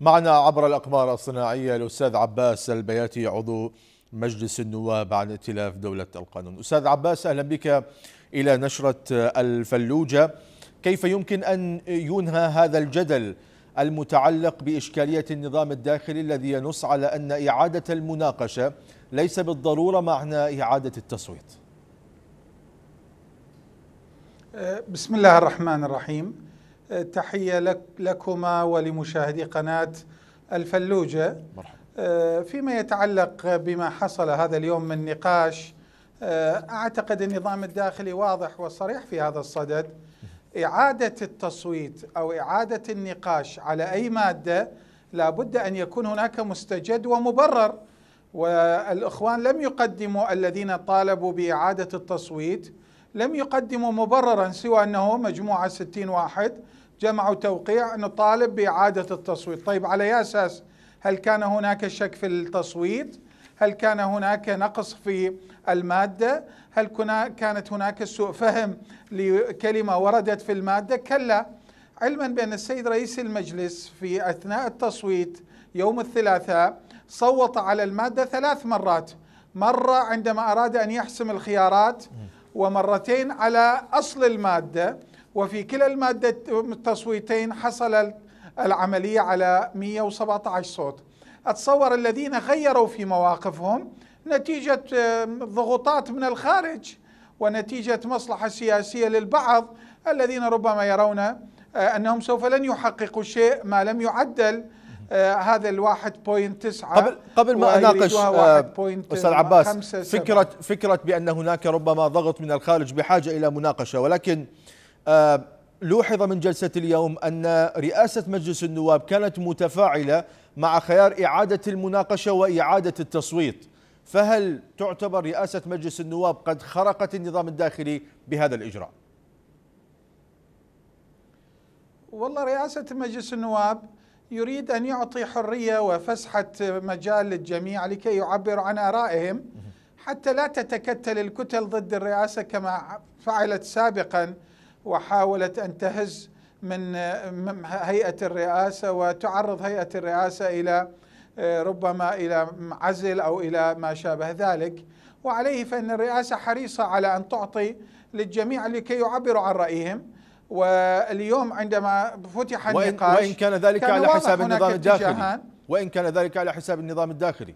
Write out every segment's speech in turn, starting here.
معنا عبر الأقمار الصناعية الأستاذ عباس البياتي عضو مجلس النواب عن ائتلاف دولة القانون أستاذ عباس أهلا بك إلى نشرة الفلوجة كيف يمكن أن ينهى هذا الجدل المتعلق بإشكالية النظام الداخلي الذي ينص على أن إعادة المناقشة ليس بالضرورة معنى إعادة التصويت بسم الله الرحمن الرحيم آه، تحية لك لكما ولمشاهدي قناة الفلوجة مرحبا. آه، فيما يتعلق بما حصل هذا اليوم من نقاش آه، أعتقد النظام الداخلي واضح وصريح في هذا الصدد إعادة التصويت أو إعادة النقاش على أي مادة لابد أن يكون هناك مستجد ومبرر والإخوان لم يقدموا الذين طالبوا بإعادة التصويت لم يقدموا مبررا سوى أنه مجموعة 60 واحد جمعوا توقيع نطالب بإعادة التصويت طيب على أي أساس هل كان هناك شك في التصويت هل كان هناك نقص في المادة هل كانت هناك سوء فهم لكلمة وردت في المادة كلا علما بأن السيد رئيس المجلس في أثناء التصويت يوم الثلاثاء صوت على المادة ثلاث مرات مرة عندما أراد أن يحسم الخيارات ومرتين على أصل المادة وفي كلا المادة التصويتين حصل العملية على 117 صوت أتصور الذين غيروا في مواقفهم نتيجة ضغوطات من الخارج ونتيجة مصلحة سياسية للبعض الذين ربما يرون آه، أنهم سوف لن يحققوا شيء ما لم يعدل آه هذا الواحد بوينت تسعة قبل, قبل ما أناقش آه، أستاذ عباس فكرة, فكرة بأن هناك ربما ضغط من الخارج بحاجة إلى مناقشة ولكن آه لوحظ من جلسة اليوم أن رئاسة مجلس النواب كانت متفاعلة مع خيار إعادة المناقشة وإعادة التصويت فهل تعتبر رئاسة مجلس النواب قد خرقت النظام الداخلي بهذا الإجراء؟ والله رئاسة مجلس النواب يريد أن يعطي حرية وفسحة مجال للجميع لكي يعبر عن آرائهم حتى لا تتكتل الكتل ضد الرئاسة كما فعلت سابقا وحاولت أن تهز من هيئة الرئاسة وتعرض هيئة الرئاسة إلى ربما إلى عزل أو إلى ما شابه ذلك وعليه فإن الرئاسة حريصة على أن تعطي للجميع لكي يعبروا عن رأيهم واليوم عندما فتح النقاش وإن كان ذلك كان على حساب النظام الداخلي وإن كان ذلك على حساب النظام الداخلي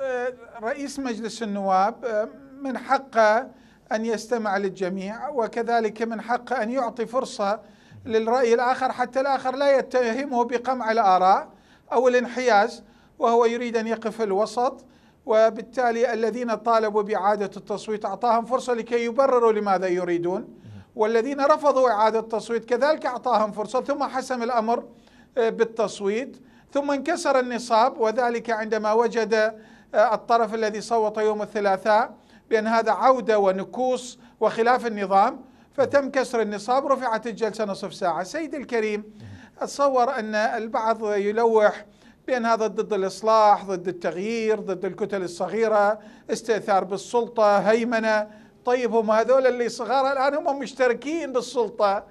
أه، رئيس مجلس النواب أه، من حقه أن يستمع للجميع وكذلك من حقه أن يعطي فرصة للرأي الآخر حتى الآخر لا يتهمه بقمع الآراء أو الانحياز وهو يريد أن يقف الوسط وبالتالي الذين طالبوا بإعادة التصويت أعطاهم فرصة لكي يبرروا لماذا يريدون والذين رفضوا إعادة التصويت كذلك أعطاهم فرصة ثم حسم الأمر آه، بالتصويت ثم انكسر النصاب وذلك عندما وجد آه، الطرف الذي صوت يوم الثلاثاء بأن هذا عودة ونكوص وخلاف النظام فتم كسر النصاب رفعت الجلسة نصف ساعة سيد الكريم أتصور أن البعض يلوح بان هذا ضد الإصلاح ضد التغيير ضد الكتل الصغيرة استئثار بالسلطة هيمنة طيب هم هذول اللي صغار الآن هم مشتركين بالسلطة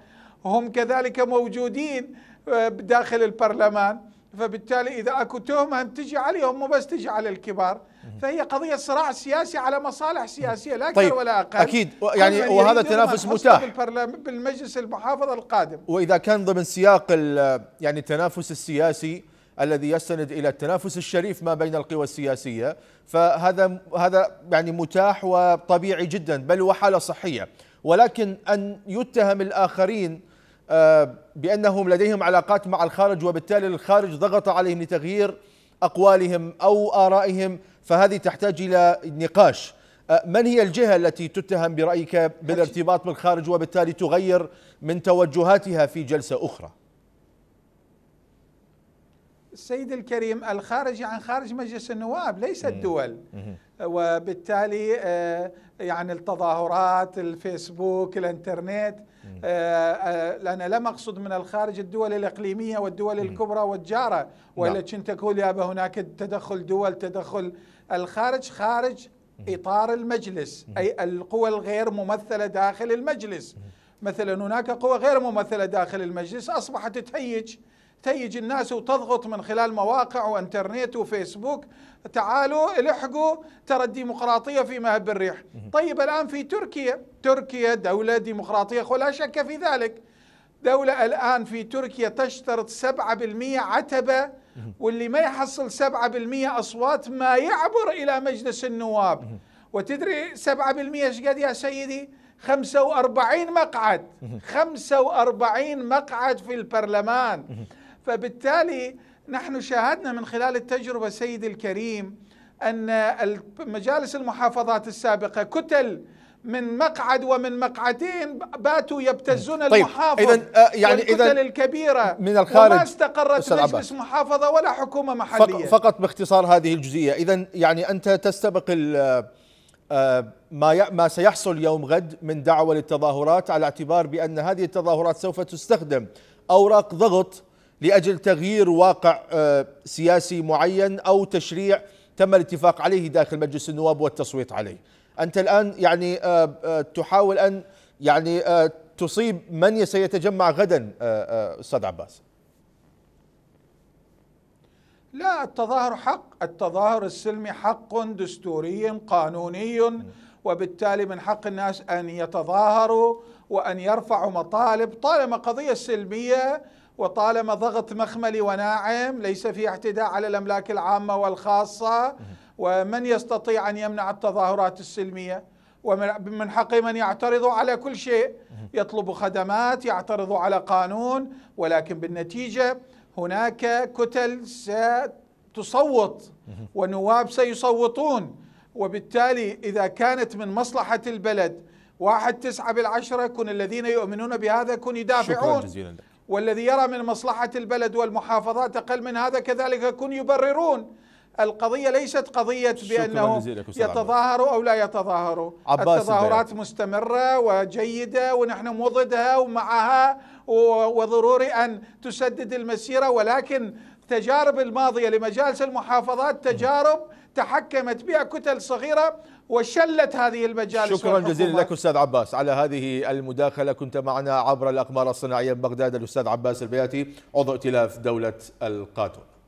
وهم كذلك موجودين آه، داخل البرلمان فبالتالي إذا أكو تهمة تجي عليهم مو بس تجي على الكبار فهي قضية صراع سياسي على مصالح سياسية لا أكثر طيب ولا أقل أكيد يعني وهذا تنافس متاح بالمجلس المحافظ القادم وإذا كان ضمن سياق يعني التنافس السياسي الذي يستند الى التنافس الشريف ما بين القوى السياسيه فهذا هذا يعني متاح وطبيعي جدا بل وحاله صحيه ولكن ان يتهم الاخرين آه، بانهم لديهم علاقات مع الخارج وبالتالي الخارج ضغط عليهم لتغيير اقوالهم او ارائهم فهذه تحتاج الى نقاش آه، من هي الجهه التي تتهم برايك بالارتباط بالخارج وبالتالي تغير من توجهاتها في جلسه اخرى السيد الكريم الخارج عن خارج مجلس النواب ليس الدول آه، وبالتالي آه، يعني التظاهرات الفيسبوك الانترنت أنا لم أقصد من الخارج الدول الإقليمية والدول الكبرى والجارة نعم. كنت اقول يابا هناك تدخل دول تدخل الخارج خارج إطار المجلس أي القوى الغير ممثلة داخل المجلس مثلا هناك قوى غير ممثلة داخل المجلس أصبحت تهيج تيجي الناس وتضغط من خلال مواقع وانترنت وفيسبوك تعالوا الحقوا ترى الديمقراطية في مهب الريح طيب الآن في تركيا تركيا دولة ديمقراطية ولا شك في ذلك دولة الآن في تركيا تشترط 7% عتبة واللي ما يحصل 7% أصوات ما يعبر إلى مجلس النواب وتدري 7% ايش قد يا سيدي 45 مقعد 45 مقعد في البرلمان فبالتالي نحن شاهدنا من خلال التجربة سيد الكريم أن مجالس المحافظات السابقة كتل من مقعد ومن مقعدين باتوا يبتزون طيب المحافظ اذا آه، يعني اذا الكبيره من الخارج وما استقرت مجلس محافظه ولا حكومه محليه فقط باختصار هذه الجزئيه اذا يعني انت تستبق آه، آه، ما ما سيحصل يوم غد من دعوه للتظاهرات على اعتبار بان هذه التظاهرات سوف تستخدم اوراق ضغط لاجل تغيير واقع آه، سياسي معين او تشريع تم الاتفاق عليه داخل مجلس النواب والتصويت عليه. انت الان يعني آه، آه، تحاول ان يعني تصيب من سيتجمع غدا استاذ عباس. لا التظاهر حق، التظاهر السلمي حق دستوري قانوني وبالتالي من حق الناس ان يتظاهروا وان يرفعوا مطالب طالما قضيه سلميه وطالما ضغط مخملي وناعم ليس في اعتداء على الأملاك العامة والخاصة ومن يستطيع أن يمنع التظاهرات السلمية ومن حق من يعترض على كل شيء يطلب خدمات يعترض على قانون ولكن بالنتيجة هناك كتل ستصوت ونواب سيصوتون وبالتالي إذا كانت من مصلحة البلد واحد تسعة بالعشرة كن الذين يؤمنون بهذا كن يدافعون شكرا جزيلا والذي يرى من مصلحة البلد والمحافظات أقل من هذا كذلك يكون يبررون القضية ليست قضية بأنه يتظاهروا أو لا يتظاهروا التظاهرات مستمرة وجيدة ونحن مضدها ومعها وضروري أن تسدد المسيرة ولكن التجارب الماضية لمجالس المحافظات تجارب تحكمت بها كتل صغيرة وشلت هذه المجالس شكرا جزيلا لك أستاذ عباس على هذه المداخلة كنت معنا عبر الأقمار الصناعية بغداد الأستاذ عباس البياتي عضو ائتلاف دولة القاتل